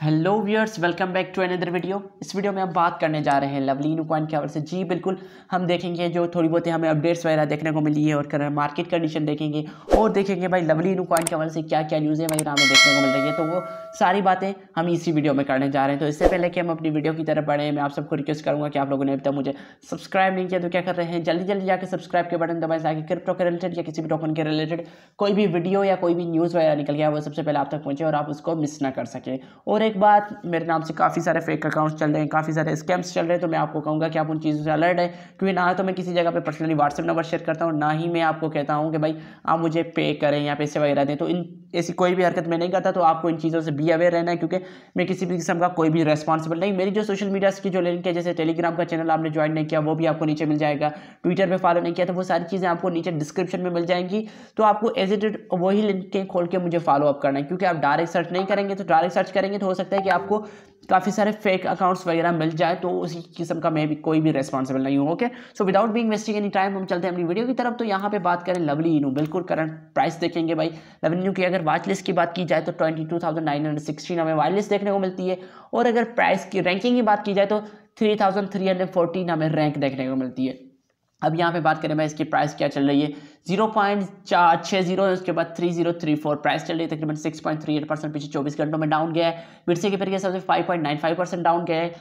hello viewers welcome back to another video इस video में हम बात करने जा रहे हैं लवली कॉइन के हवाले से जी बिल्कुल हम देखेंगे जो थोड़ी बहुत हमें अपडेट्स वगैरह देखने को मिली है और कर मार्केट कंडीशन देखेंगे और देखेंगे भाई लवली कॉइन के हवाले से क्या क्या न्यूज़ें वगैरह हमें देखने को मिल रही है तो वो सारी बातें हम इसी वीडियो में करने जा रहे हैं तो इससे पहले कि हम अपनी वीडियो की तरफ बढ़ें मैं आप सबको रिक्वेस्ट करूँगा कि आप लोगों ने अभी तक मुझे सब्सक्राइब नहीं किया तो क्या कर रहे हैं जल्दी जल्दी जाकर सब्सक्राइब के बटन दबाएँ ताकि क्रिप्टो के रिलेटेड या किसी भी टोकन के रिलेटेड कोई भी वीडियो या कोई भी न्यूज़ वगैरह निकल गया वो सबसे पहले आप तक पहुँचे और आप उसको मिस ना कर सकें और और एक बात मेरे नाम से काफ़ी सारे फेक अकाउंट्स चल रहे हैं काफ़ी सारे स्कैम्स चल रहे हैं तो मैं आपको कहूँगा कि आप उन चीज़ों से अलर्ट है क्योंकि ना तो मैं किसी जगह पर पर्सनली व्हाट्सअप नंबर शेयर करता हूँ ना ही मैं आपको कहता हूँ कि भाई आप मुझे पे करें या पैसे वगैरह दें तो इन ऐसी कोई भी हरकत मैं नहीं करता तो आपको इन चीज़ों से भी अवेयर रहना है क्योंकि मैं किसी भी किस्म का कोई भी रेस्पॉन्सिबल नहीं मेरी जो सोशल मीडिया की जो लिंक है जैसे टेलीग्राम का चैनल आपने ज्वाइन नहीं किया वो भी आपको नीचे मिल जाएगा ट्विटर पर फॉलो नहीं किया तो वो सारी चीज़ें आपको नीचे डिस्क्रिप्शन में मिल जाएंगी तो आपको एजिटेड वही लिंक के खोल के मुझे फॉलोअप करना है क्योंकि आप डायरेक्ट सर्च नहीं करेंगे तो डायरेक्ट सर्च करेंगे तो हो सकता है कि आपको काफ़ी सारे फेक अकाउंट्स वगैरह मिल जाए तो उसी किस्म का मैं भी कोई भी रेस्पॉन्सिबल नहीं हूँ okay so without being wasting any time हम चलते हैं अपनी वीडियो की तरफ तो यहाँ पे बात करें लवली इनू बिल्कुल करंट प्राइस देखेंगे भाई लवली इनू की अगर वाच लिस्ट की बात की जाए तो twenty two thousand nine hundred हमें वाच लिस्ट देखने को मिलती है और अगर प्राइस की रैंकिंग की बात की जाए तो थ्री हमें रैंक देखने को मिलती है अब यहाँ पे बात करें भाई इसकी प्राइस क्या चल रही है जीरो पॉइंट चार छः जीरो है उसके बाद three zero three four price चल रही है तकरीबन six point three eight percent पीछे चौबीस घंटों में डाउन गया है मिर्ची के पेड़ के हिसाब से five point nine five percent down गया है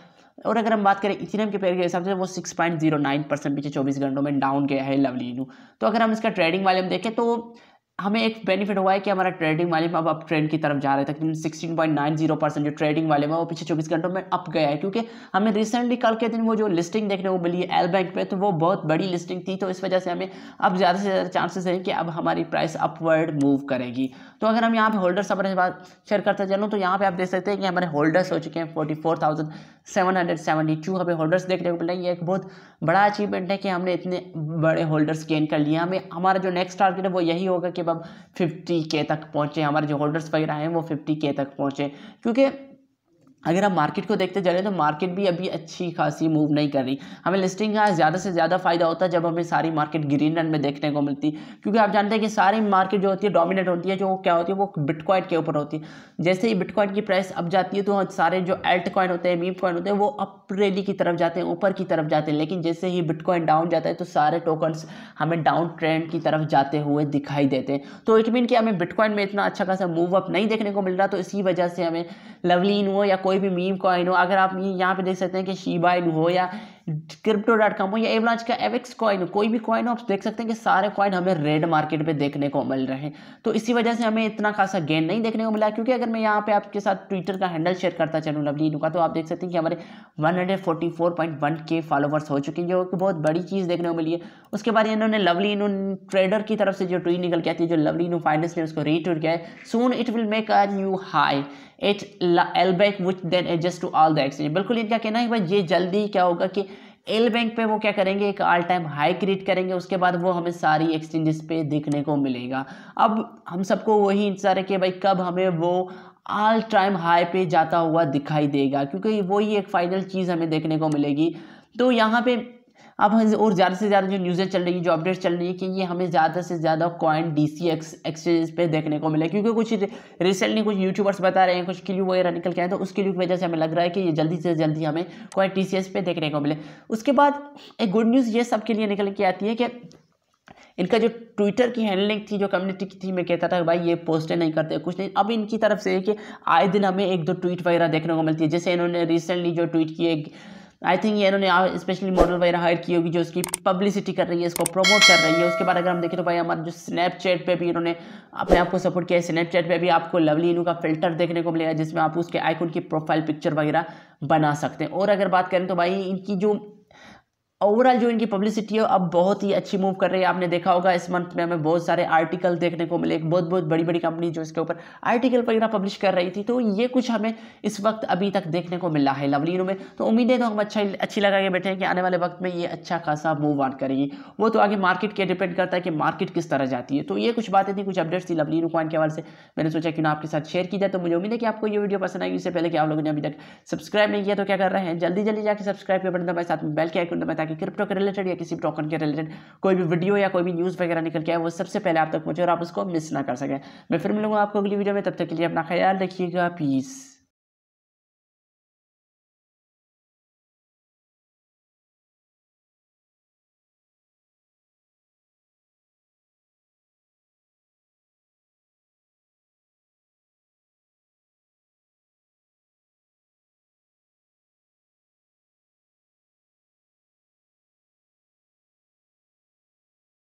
और अगर हम बात करें इथिनियम के पेयर के हिसाब से वो six point zero nine percent पीछे चौबीस घंटों में डाउन गया है लवलीनू तो अगर हम इसका ट्रेडिंग वाले में देखें तो हमें एक बेनिफिट हुआ है कि हमारा ट्रेडिंग वाले में अब अप ट्रेंड की तरफ जा रहे हैं तकरीबन sixteen point nine zero percent जो ट्रेडिंग वाले में वो पिछले चौबीस घंटों में अप गया है क्योंकि हमें रिसेंटली कल के दिन वो जो लिस्टिंग देखने को मिली है एल बैंक पे तो वो बहुत बड़ी लिस्टिंग थी तो इस वजह से हमें अब ज़्यादा से ज़्यादा चांसेस हैं कि अब हमारी प्राइस अपवर्ड मूव करेगी तो अगर हम यहाँ पे होल्डर अपने बात बाद शेयर करते चलूँ तो यहाँ पे आप देख सकते हैं कि हमारे होल्डर्स हो चुके हैं forty four thousand seven hundred seventy two हमें होल्डर्स देखने को मिले एक बहुत बड़ा अचीवमेंट है कि हमने इतने बड़े होल्डर्स गेन कर लिए हमें हमारा जो नेक्स्ट टारगेट है वो यही होगा कि लगभग फिफ्टी के तक पहुँचे हमारे जो होल्डर्स वगैरह हैं वो फिफ्टी के तक पहुँचे क्योंकि अगर आप मार्केट को देखते जा रहे हैं तो मार्केट भी अभी अच्छी खासी मूव नहीं कर रही हमें लिस्टिंग का ज़्यादा से ज़्यादा फायदा होता है जब हमें सारी मार्केट ग्रीन रन में देखने को मिलती क्योंकि आप जानते हैं कि सारी मार्केट जो होती है डोमिनेट होती है जो क्या होती है वो बिटकॉइन के ऊपर होती है जैसे ही बिटकॉइन की प्राइस अब जाती है तो सारे जो एल्ट कॉइन होते हैं मीम कॉइन होते हैं वो अप रैली की तरफ जाते हैं ऊपर की तरफ जाते हैं लेकिन जैसे ही बिटकॉइन डाउन जाता है तो सारे टोकन्स हमें डाउन ट्रेंड की तरफ जाते हुए दिखाई देते हैं तो इट मीन कि हमें बिटकॉइन में इतना अच्छा खासा मूव अप नहीं देखने को मिल रहा तो इसी वजह से हमें लवलीन हो या कोई कोई भी मीम कॉइन हो अगर आप यहाँ पे देख सकते हैं कि शीबाइन हो या क्रिप्टो डॉट कॉम हो या एवलांच का एवेक्स कॉइन कोई भी कॉइन हो आप देख सकते हैं कि सारे कॉइन हमें रेड मार्केट पे देखने को मिल रहे हैं तो इसी वजह से हमें इतना खासा गेन नहीं देखने को मिला क्योंकि अगर मैं यहाँ पे आपके साथ ट्विटर का हैंडल शेयर करता चलूँ लवली इनू का तो आप देख सकते हैं कि हमारे वन के फॉलोवर्स हो चुके हैं जो कि बहुत बड़ी चीज़ देखने को मिली है उसके बाद इन्होंने लवली इनू ट्रेडर की तरफ से जो ट्वीट निकल के आती है जो लवली इनू फाइनेंस ने उसको रीट्वीट किया है soon it will make a new high it'll back which then adjust to all the exchange बिल्कुल इनका कहना है भाई ये जल्दी क्या होगा कि एल बैंक पे वो क्या करेंगे एक ऑल टाइम हाई क्रिएट करेंगे उसके बाद वो हमें सारी एक्सचेंजेस पे देखने को मिलेगा अब हम सबको वही इंतजार है कि भाई कब हमें वो ऑल टाइम हाई पे जाता हुआ दिखाई देगा क्योंकि वही एक फाइनल चीज़ हमें देखने को मिलेगी तो यहाँ पे अब और ज़्यादा से ज़्यादा जो न्यूज़ें चल रही है जो अपडेट चल रही है कि ये हमें ज़्यादा से ज़्यादा CoinDCX exchange पर देखने को मिले क्योंकि कुछ रिसेंटली कुछ यूट्यूबर्स बता रहे हैं कुछ क्ल्यू वगैरह निकल के आए तो उस क्लू की वजह से हमें लग रहा है कि ये जल्दी से जल्दी हमें कॉइन टी सी एस पे देखने को मिले उसके बाद एक गुड न्यूज़ ये के लिए निकल के आती है कि इनका जो ट्विटर की हैंडलिंग थी जो कम्युनिटी की थी मैं कहता था भाई ये पोस्टें नहीं करते कुछ नहीं अब इनकी तरफ से है कि आए दिन हमें एक दो ट्वीट वगैरह देखने को मिलती है जैसे इन्होंने रिसेंटली जो ट्वीट किए आई थिंक ये इन्होंने स्पेशली मॉडल वगैरह हायर की होगी जो उसकी पब्लिसिटी कर रही है इसको प्रमोट कर रही है उसके बाद अगर हम देखें तो भाई हमारे जो स्नैपचैट पे भी इन्होंने अपने आप को सपोर्ट किया है स्नैपचैट पे भी आपको लवली इनू का फिल्टर देखने को मिलेगा जिसमें आप उसके आइकन की प्रोफाइल पिक्चर वगैरह बना सकते हैं और अगर बात करें तो भाई इनकी जो ओवरऑल जो इनकी पब्लिसिटी है अब बहुत ही अच्छी मूव कर रही है आपने देखा होगा इस मंथ में हमें बहुत सारे आर्टिकल देखने को मिले बहुत बहुत बड़ी बड़ी कंपनी जो इसके ऊपर आर्टिकल वगैरह पब्लिश कर रही थी तो ये कुछ हमें इस वक्त अभी तक देखने को मिला है लवली में तो उम्मीदें तो हम अच्छा अच्छी लगा के बैठे हैं कि आने वाले वक्त में ये अच्छा खासा मूव ऑन करेगी वो तो आगे मार्केट के डिपेंड करता है कि मार्केट किस तरह जाती है तो ये कुछ बातें थी कुछ अपडेट्स थी लवली कॉइन के हवाले से मैंने सोचा कि ना आपके साथ शेयर की जाए तो मुझे उम्मीद है कि आपको ये वीडियो पसंद आएगी इससे पहले कि आप लोगों ने अभी तक सब्सक्राइब नहीं किया तो क्या कर रहे हैं जल्दी जल्दी जाकर सब्सक्राइब कर बटन दबाए साथ में बेल के आइकन दबाए ताकि कि क्रिप्टो के रिलेटेड या किसी टोकन के रिलेटेड कोई भी वीडियो या कोई भी न्यूज़ वगैरह निकल के आए वो सबसे पहले आप तक पहुँचे और आप उसको मिस ना कर सकें मैं फिर मिलूंगा आपको अगली वीडियो में तब तक के लिए अपना ख्याल रखिएगा पीस